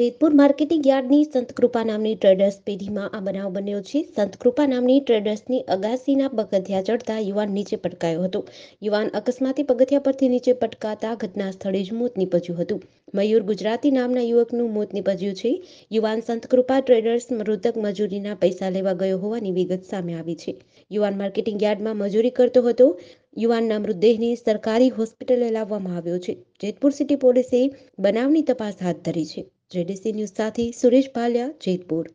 Jetpur marketing યાર્ડની સંતકૃપા નામની traders પેઢીમાં આ બનાવ બન્યો છે સંતકૃપા નામની ટ્રેડર્સની અગાસીના પગથિયા ચડતા યુવાન નીચે પટકાયો હતો યુવાન અકસ્માતે પગથિયા પરથી નીચે પટકાતા ઘટના સ્થળે જ મોત નીપજ્યું હતું મયુર ગુજરાતી નામના યુવકનું મોત નીપજ્યું છે યુવાન સંતકૃપા ટ્રેડર્સ મૃતક મજૂરીના પૈસા લેવા ગયો હોવાની વિગત સામે આવી છે યુવાન માર્કેટિંગ યાર્ડમાં મજૂરી કરતો હતો યુવાનના મૃતદેહને સરકારી હોસ્પિટલે લાવવામાં આવ્યો છે જેતપુર સિટી પોલીસે બનાવની તપાસ હાથ ધરી છે જેડીસી ન્યૂઝ સાથે સુરેશ ભાલિયા જેતપુર